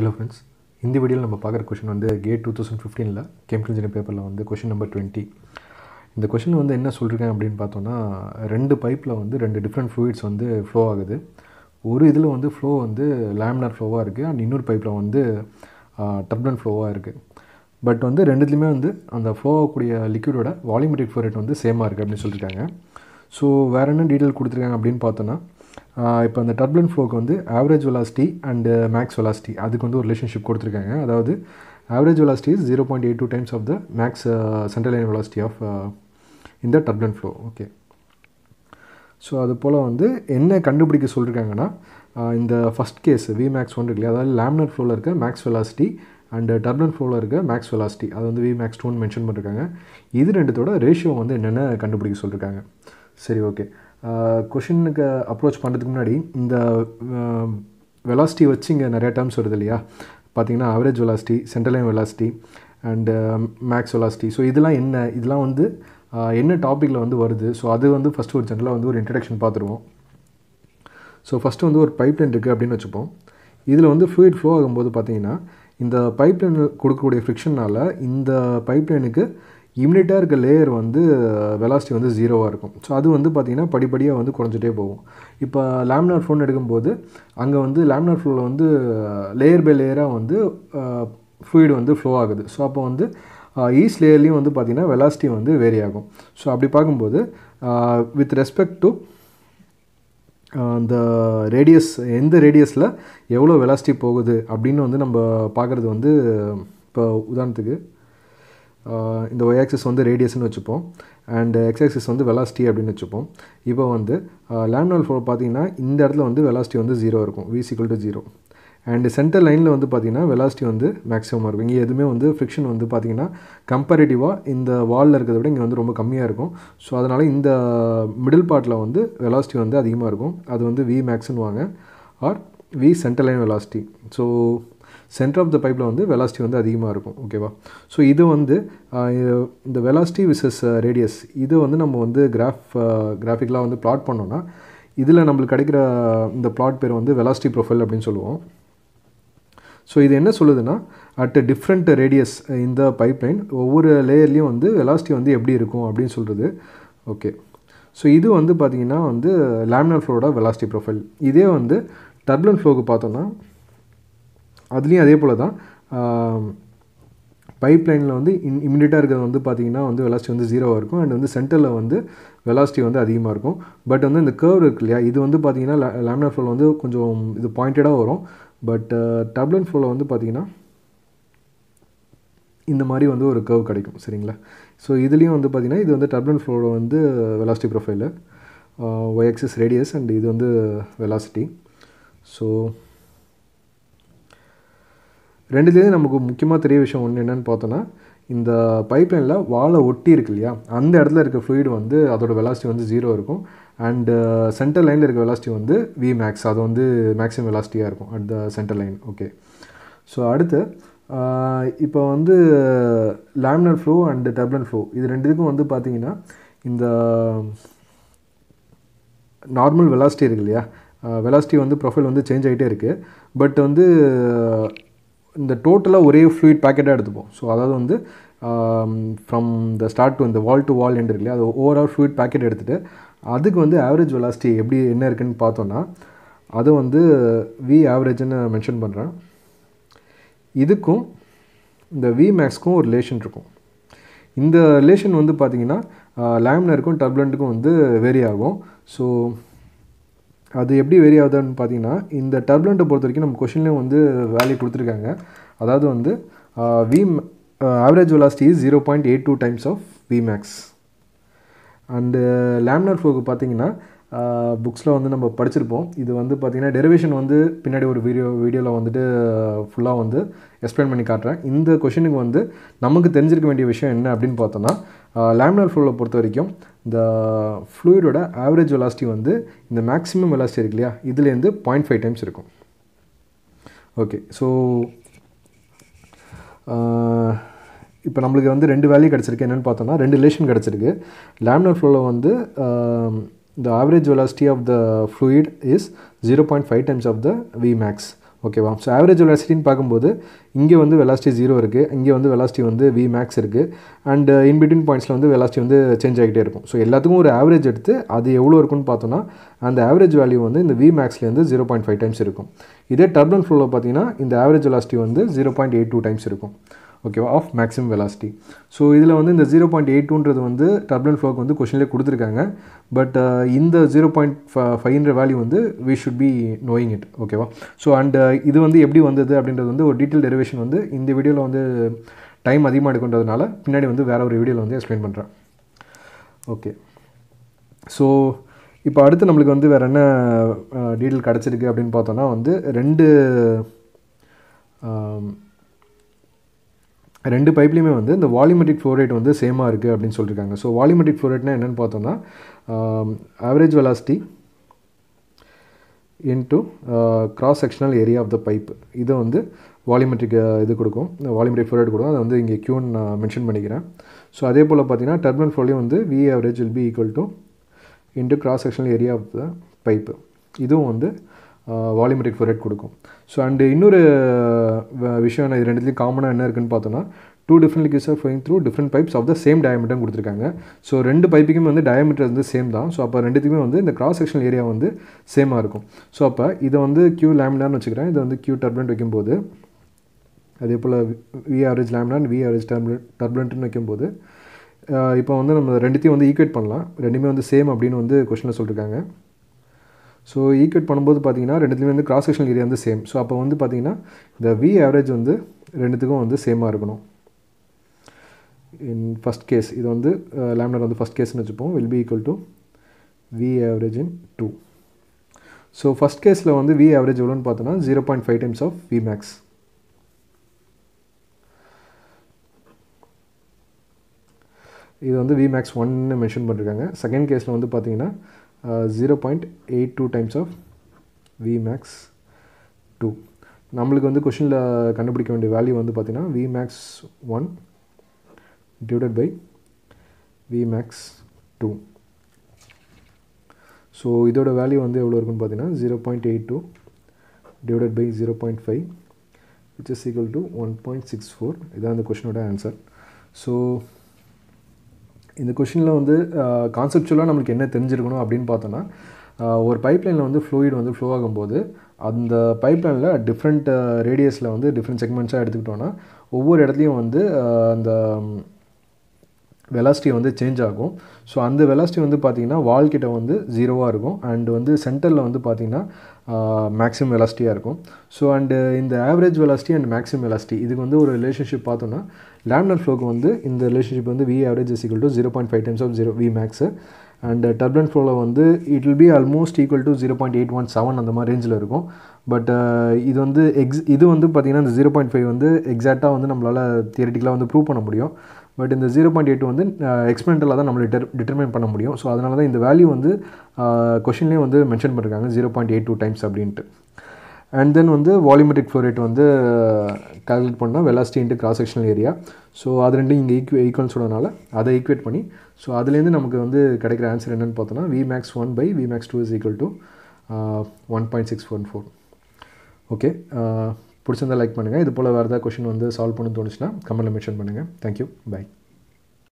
hello friends இந்த வீடியோவில் நம்ம பார்க்குற கொஷின் வந்து கேட் டூ தௌசண்ட் ஃபிஃப்டீனில் கெமிக்கல் இன்ஜினியர் பேப்பரில் வந்து கொஷின் நம்பர் டுவெண்ட்டி இந்த கொஷின் வந்து என்ன சொல்லியிருக்கேன் அப்படின்னு பார்த்தோன்னா ரெண்டு பைப்பில் வந்து ரெண்டு டிஃப்ரெண்ட் ஃப்ளூயிட்ஸ் வந்து ஃப்ளோ ஆகுது ஒரு இதில் வந்து ஃப்ளோ வந்து லேமினார் ஃப்ளோவாக இருக்குது அண்ட் இன்னொரு பைப்பில் வந்து டர்பன் ஃப்ளோவாக இருக்குது பட் வந்து ரெண்டுத்துலேயுமே வந்து அந்த ஃப்ளோ ஆகக்கூடிய லிக்விடோட வால்யூமெட்ரிக் ஃபோரேட் வந்து சேமாக இருக்குது அப்படின்னு சொல்லியிருக்காங்க ஸோ வேறு என்ன டீட்டெயில் கொடுத்துருக்காங்க அப்படின்னு பார்த்தோன்னா இப்போ அந்த டர்பிளன் ஃப்ளோக்கு வந்து average velocity and max velocity அதுக்கு வந்து ஒரு ரிலேஷன்ஷிப் கொடுத்துருக்காங்க அதாவது average velocity is zero point eight two times of the max central line velocity of இந்த டர்பிளன் ஃப்ளோ ஓகே ஸோ அது போல் வந்து என்ன கண்டுபிடிக்க சொல்லியிருக்காங்கன்னா இந்த first case V max one இருக்கு அதாவது லேமினர் ஃப்ளோவில் இருக்க மேக்ஸ் வெலாசிட்டி அண்டு டர்பிளன் ஃப்ளோவில் இருக்க மேக்ஸ் வெலாசிட்டி அது வந்து வி மேக்ஸ் டூன்னு மென்ஷன் பண்ணியிருக்காங்க இது ரெண்டுத்தோட ரேஷியோ வந்து என்னென்ன கண்டுபிடிக்க சொல்லியிருக்காங்க சரி ஓகே கொஷினுக்கு அப்ரோச் பண்ணுறதுக்கு முன்னாடி இந்த வெலாசிட்டி வச்சு இங்கே நிறையா டேர்ம்ஸ் வருது இல்லையா பார்த்திங்கன்னா average velocity central line velocity and max velocity so இதெல்லாம் என்ன இதெல்லாம் வந்து என்ன டாப்பிக்கில் வந்து வருது ஸோ அது வந்து ஃபஸ்ட்டு ஒரு ஜென்ரலாக வந்து ஒரு இன்ட்ரடக்ஷன் பார்த்துருவோம் ஸோ ஃபஸ்ட்டு வந்து ஒரு பைப் லைன் இருக்குது அப்படின்னு வச்சுப்போம் இதில் வந்து ஃப்ளூயிட் ஃப்ளோ ஆகும்போது பார்த்திங்கன்னா இந்த பைப் லைன் கொடுக்கக்கூடிய ஃப்ரிக்ஷனால் இந்த பைப் லைனுக்கு இம்மிடியட்டாக இருக்க லேயர் வந்து வெலாசிட்டி வந்து ஜீரோவாக இருக்கும் ஸோ அது வந்து பார்த்திங்கன்னா படிப்படியாக வந்து குறைஞ்சிட்டே போகும் இப்போ லேம்னார் ஃபோன் எடுக்கும்போது அங்கே வந்து லேம்னார் ஃப்ளோவில் வந்து லேயர் பை லேயராக வந்து ஃப்ளூயிட் வந்து ஃப்ளோ ஆகுது ஸோ அப்போ வந்து ஈஸ்ட் லேயர்லேயும் வந்து பார்த்திங்கன்னா வெலாசிட்டி வந்து வேரி ஆகும் ஸோ அப்படி பார்க்கும்போது வித் ரெஸ்பெக்ட் டு அந்த ரேடியஸ் எந்த ரேடியஸில் எவ்வளோ வெலாசிட்டி போகுது அப்படின்னு வந்து நம்ம பார்க்குறது வந்து இப்போ உதாரணத்துக்கு இந்த ஒய் ஆக்சிஸ் வந்து ரேடியஸ்னு வச்சுப்போம் அண்ட் எக்ஸ் ஆக்சிஸ் வந்து வெலாசிட்டி அப்படின்னு வச்சுப்போம் இப்போ வந்து லேமினல் ஃபோர் பார்த்தீங்கன்னா இந்த இடத்துல வந்து வெலாசிட்டி வந்து ஜீரோ இருக்கும் விசிக்கல் டு ஜீரோ அண்டு சென்டர் லைனில் வந்து பார்த்திங்கன்னா வெலாசிட்டி வந்து மேக்ஸிமம் இருக்கும் இங்கே எதுவுமே வந்து ஃப்ரிக்ஷன் வந்து பார்த்திங்கன்னா கம்பேரிட்டிவாக இந்த வாலில் இருக்கிறத விட இங்கே வந்து ரொம்ப கம்மியாக இருக்கும் ஸோ அதனால் இந்த மிடில் பார்ட்டில் வந்து வெலாசிட்டி வந்து அதிகமாக இருக்கும் அது வந்து வி மேக்ஸ்ன்னு வாங்க R V centre line velocity so centre of the பைப்பில் வந்து வெலாசிட்டி வந்து அதிகமாக இருக்கும் ஓகேவா ஸோ இது வந்து இந்த வெலாசிட்டி விசஸ் ரேடியஸ் இது வந்து நம்ம வந்து கிராஃப் கிராஃபிக்கலாக வந்து பிளாட் பண்ணோன்னா இதில் நம்மளுக்கு கிடைக்கிற இந்த பிளாட் பேர் வந்து வெலாசிட்டி ப்ரொஃபைல் அப்படின்னு சொல்லுவோம் ஸோ இது என்ன சொல்லுதுன்னா அட் டிஃப்ரெண்ட் ரேடியஸ் இந்த பைப்லைன் ஒவ்வொரு லேயர்லேயும் வந்து வெலாசிட்டி வந்து எப்படி இருக்கும் அப்படின்னு சொல்கிறது ஓகே ஸோ இது வந்து பார்த்திங்கன்னா வந்து லேமினல் ஃப்ளோட வெலாசிட்டி ப்ரொஃபைல் இதே வந்து டர்புலன் ஃப்ளோக்கு பார்த்தோன்னா அதுலேயும் அதே போல் தான் பைப் லைனில் வந்து இன் இமிடியேட்டாக இருக்கிறது வந்து பார்த்திங்கன்னா வந்து வெலாசிட்டி வந்து ஜீரோவாக இருக்கும் அண்ட் வந்து சென்டரில் வந்து வெலாசிட்டி வந்து அதிகமாக இருக்கும் பட் வந்து இந்த கர்வ் இருக்கு இல்லையா இது வந்து பார்த்திங்கன்னா லேமினார் ஃப்ளோவில் வந்து கொஞ்சம் இது பாயிண்டடாக வரும் பட் டப்ளன் ஃப்ளோவில் வந்து பார்த்திங்கன்னா இந்த மாதிரி வந்து ஒரு கர்வ் கிடைக்கும் சரிங்களா ஸோ இதுலேயும் வந்து பார்த்திங்கன்னா இது வந்து டர்பன் ஃப்ளோவோட வந்து velocity profile Y axis radius and இது வந்து வெலாசிட்டி ஸோ ரெண்டுலேருந்து நமக்கு முக்கியமாக தெரிய விஷயம் ஒன்று என்னென்னு பார்த்தோன்னா இந்த பைப்லைனில் வாழை ஒட்டி இருக்கு இல்லையா அந்த இடத்துல இருக்க ஃப்ளூயிட் வந்து அதோட வெலாசிட்டி வந்து ஜீரோ இருக்கும் அண்டு சென்டர் லைனில் இருக்க வெலாசிட்டி வந்து வி மேக்ஸ் அது வந்து மேக்ஸிமம் வெலாசிட்டியாக இருக்கும் at the centre line okay so அடுத்து uh, இப்போ வந்து laminar flow and turbulent flow இது ரெண்டுத்துக்கும் வந்து பார்த்திங்கன்னா இந்த நார்மல் வெலாசிட்டி இருக்கு இல்லையா வெலாசிட்டி uh, வந்து ப்ரொஃபைல் வந்து சேஞ்ச் ஆகிட்டே இருக்குது பட் வந்து இந்த டோட்டலாக ஒரே ஃப்ளூயிட் பேக்கெட்டாக எடுத்துப்போம் ஸோ அதாவது வந்து ஃப்ரம் த ஸ்டார்ட் டு இந்த வால் டு வால் என்று இல்லையா அது ஓவரால் ஃப்ளூயிட் பேக்கெட் எடுத்துகிட்டு அதுக்கு வந்து ஆவரேஜ் வெலாசிட்டி எப்படி என்ன இருக்குதுன்னு பார்த்தோன்னா அது வந்து வி ஆவரேஜ்னு மென்ஷன் பண்ணுறேன் இதுக்கும் இந்த வி மேக்ஸ்க்கும் ஒரு ரிலேஷன் இருக்கும் இந்த ரிலேஷன் வந்து பார்த்திங்கன்னா லேம்னருக்கும் uh, டர்புலண்ட்டுக்கும் வந்து வேரி ஆகும் ஸோ அது எப்படி வெரி ஆகுதுன்னு பார்த்தீங்கன்னா இந்த டர்புலண்ட்டை பொறுத்த வரைக்கும் நம்ம கொஷின்லேயும் வந்து வேல்யூ கொடுத்துருக்காங்க அதாவது வந்து V average velocity is zero point eight two times of V max and laminar ஃபோக்கு பார்த்தீங்கன்னா புக்ஸில் வந்து நம்ம படிச்சிருப்போம் இது வந்து பார்த்திங்கன்னா டெரிவேஷன் வந்து பின்னாடி ஒரு வீடியோ வீடியோவில் வந்துட்டு ஃபுல்லாக வந்து எக்ஸ்பிளைன் பண்ணி காட்டுறேன் இந்த கொஷினுக்கு வந்து நமக்கு தெரிஞ்சிருக்க வேண்டிய விஷயம் என்ன அப்படின்னு பார்த்தோன்னா லேம்னர் ஃப்ளோவில் பொறுத்த வரைக்கும் இந்த ஃப்ளூயிடோட ஆவரேஜ் வெலாசிட்டி வந்து இந்த மேக்ஸிமம் வெலாசிட்டி இருக்கு இல்லையா இதுலேருந்து பாயிண்ட் ஃபைவ் டைம்ஸ் இருக்கும் ஓகே ஸோ இப்போ நம்மளுக்கு வந்து ரெண்டு வேல்யூ கிடச்சிருக்கு என்னென்னு பார்த்தோம்னா ரெண்டு ரிலேஷன் கிடச்சிருக்கு லேம்னர் ஃப்ளோவில் வந்து the average velocity of the fluid is zero point five times of the V max ஓகேவா ஸோ ஆவரேஜ் வெலாசிட்டின்னு பார்க்கும்போது இங்கே வந்து வெலாசிட்டி ஜீரோ இருக்குது இங்கே வந்து வெலாசிட்டி வந்து வி மேக்ஸ் இருக்குது அண்ட் இன்பிட்வீன் பாயிண்ட்ஸில் வந்து வெலாசிட்டி வந்து சேஞ்ச் ஆகிக்கிட்டே இருக்கும் ஸோ எல்லாத்துக்கும் ஒரு ஆவரேஜ் எடுத்து அது எவ்வளோ இருக்குன்னு பார்த்தோன்னா அந்த ஆவரேஜ் வேல்யூ வந்து இந்த வி மேக்ஸ்லேருந்து ஜீரோ பாயிண்ட் ஃபைவ் டைம்ஸ் இருக்கும் இதே டர்பன் ஃப்ளோவில் பார்த்தீங்கன்னா இந்த ஆவரேஜ் வெலாசிட்டி வந்து zero point eight two times இருக்கும் ஓகேவா ஆஃப் மேக்ஸிமம் வெலாசிட்டி ஸோ இதில் வந்து இந்த ஜீரோ பாயிண்ட் எயிட் டூன்றது வந்து டர்புலன் ஃப்ளோக்கு வந்து கொஷின்லேயே கொடுத்துருக்காங்க பட் uh, இந்த ஜீரோ பாயிண்ட் ஃபைவ்ன்ற வேல்யூ வந்து we should be knowing it ஓகேவா ஸோ அண்ட் இது வந்து எப்படி வந்தது அப்படின்றது வந்து ஒரு டீட்டெயில் டெரிவேஷன் வந்து இந்த வீடியோவில் வந்து டைம் அதிகமாக எடுக்கின்றதுனால பின்னாடி வந்து வேறு ஒரு வீடியோவில் வந்து எக்ஸ்பிளைன் பண்ணுறேன் ஓகே ஸோ இப்போ அடுத்து நம்மளுக்கு வந்து வேறு என்ன டீட்டெயில் uh, கிடச்சிருக்கு அப்படின்னு பார்த்தோன்னா வந்து ரெண்டு um, ரெண்டு பைப்லையுமே வந்து இந்த வால்யூமெட்ரிக் ஃப்ளோரேட் வந்து சேமாக இருக்குது அப்படின்னு சொல்லியிருக்காங்க ஸோ வால்யூமெட்ரிக் ஃப்ளோரேட்னா என்னென்னு பார்த்தோம்னா average velocity into cross sectional area of the pipe இதை வந்து வால்யூமெட்ரிக் இது கொடுக்கும் வால்யூமெட்ரிக் ஃப்ளோ கொடுக்கும் அதை வந்து இங்கே க்யூன் நான் மென்ஷன் பண்ணிக்கிறேன் ஸோ அதே போல் பார்த்தீங்கன்னா டெர்மல் ஃப்ளோலையும் வந்து V average will be equal to into cross sectional area of the pipe இதுவும் வந்து வால்யூமெட்ரிக் ஃபுரெட் கொடுக்கும் ஸோ அண்டு இன்னொரு விஷயம் இது ரெண்டுலேயும் காமனாக என்ன இருக்குன்னு பார்த்தோம்னா two different liquids of flowing through different pipes of the same diameter கொடுத்துருக்காங்க ஸோ ரெண்டு பைப்புக்குமே வந்து டயமீட்டர் வந்து சேம் தான் ஸோ அப்போ ரெண்டுத்துக்குமே வந்து இந்த கிராஸ் செக்ஷன் ஏரியா வந்து சேமாக இருக்கும் ஸோ அப்போ இதை வந்து கியூ லேமினான்னு வச்சுக்கிறேன் இதை வந்து கியூ டர்புலண்ட் வைக்கும்போது அதே போல் V average laminar V average டர்புலண்ட்னு வைக்கும்போது இப்போ வந்து நம்ம ரெண்டுத்தையும் வந்து ஈக்வேட் பண்ணலாம் ரெண்டுமே வந்து சேம் அப்படின்னு வந்து கொஷனில் சொல்லியிருக்காங்க ஸோ ஈக்வேட் பண்ணும்போது பார்த்தீங்கன்னா ரெண்டுத்துலேயும் வந்து கிராஸ் ஏரியா வந்து சேம் ஸோ அப்போ வந்து பார்த்தீங்கன்னா இந்த வி ஆவரேஜ் வந்து ரெண்டுத்துக்கும் வந்து சேமாக இருக்கணும் இன் ஃபஸ்ட் கேஸ் இது வந்து லேம்னர் வந்து ஃபஸ்ட் கேஸ்னு வச்சுப்போம் will be equal to V average in two so first கேஸில் வந்து வி ஆவரேஜ் எவ்வளோன்னு பார்த்தோன்னா zero point five times of V max இது வந்து வி மேக்ஸ் ஒன்னு மென்ஷன் பண்ணியிருக்காங்க செகண்ட் கேஸில் வந்து பார்த்தீங்கன்னா zero point eight two times of V max two நம்மளுக்கு வந்து கொஷினில் கண்டுபிடிக்க வேண்டிய வேல்யூ வந்து பார்த்திங்கன்னா max one divided by V max two so இதோட வேல்யூ வந்து எவ்வளோ இருக்குன்னு பார்த்தீங்கன்னா zero point eight two divided by zero point five which is equal to one point six four இதான் அந்த கொஷினோட ஆன்சர் ஸோ இந்த கொஷினில் வந்து கான்செப்டுவலாக நம்மளுக்கு என்ன தெரிஞ்சிருக்கணும் அப்படின்னு பார்த்தோன்னா ஒரு பைப்லைனில் வந்து ஃப்ளூயிட் வந்து ஃப்ளோ ஆகும்போது அந்த பைப்லைனில் டிஃப்ரெண்ட் ரேடியஸில் வந்து டிஃப்ரெண்ட் செக்மெண்ட்ஸாக எடுத்துக்கிட்டோன்னா ஒவ்வொரு இடத்துலையும் வந்து அந்த வெலாசிட்டி வந்து சேஞ்ச் ஆகும் ஸோ அந்த வெலாசிட்டி வந்து பார்த்திங்கன்னா வால்கிட்ட வந்து ஜீரோவாக இருக்கும் அண்டு வந்து சென்டரில் வந்து பார்த்திங்கன்னா மேக்ஸிமம் வெலாசிட்டியாக இருக்கும் ஸோ அண்டு இந்த average velocity and maximum velocity இதுக்கு வந்து ஒரு ரிலேஷன்ஷிப் பார்த்தோன்னா லேமினர் ஃப்ளோக்கு வந்து இந்த ரிலேஷன்ஷிப் வந்து V average is equal to zero point five times of zero V max and turbulent ஃப்ளோவில் வந்து it will be almost equal to zero point eight one seven அந்த மாதிரி ரேஞ்சில் இருக்கும் பட் uh, இது வந்து எக்ஸ் இது வந்து பார்த்திங்கன்னா இந்த ஜீரோ பாயிண்ட் ஃபைவ் வந்து எக்ஸாக்டாக வந்து நம்மளால் தியரிட்டிக்கலாக வந்து ப்ரூவ் பண்ண முடியும் பட் இந்த ஜீரோ பாயிண்ட் எயிட் வந்து எக்ஸ்பெரிமெண்டலாக uh, தான் நம்மளை டெர் டிட்டர்மைன் பண்ண முடியும் ஸோ அதனால தான் இந்த வேல்யூ வந்து கொஷின்லேயே uh, வந்து மென்ஷன் பண்ணியிருக்காங்க zero point eight two times அப்படின்ட்டு அண்ட் தென் வந்து வால்யூமெட்ரிக் ஃப்ளோ ரேட் வந்து கால்குலேட் பண்ணால் velocity into cross sectional area so அது ரெண்டும் இங்கே ஈக்குவே ஈக்குவல் சொல்கிறதுனால அதை ஈக்குவேட் பண்ணி ஸோ அதுலேருந்து நமக்கு வந்து கிடைக்கிற ஆன்சர் என்னென்னு பார்த்தோன்னா V max one by V max two is equal to one point six one four okay uh, பிடிச்சிருந்தால் லைக் பண்ணுங்கள் இது போல் வேறு ஏதாவது கொஷின் வந்து சால்வ் பண்ணணும்னு தோணுச்சுன்னா கமெண்ட்டில் மென்ஷன் பண்ணுங்கள் தேங்க்யூ பாய்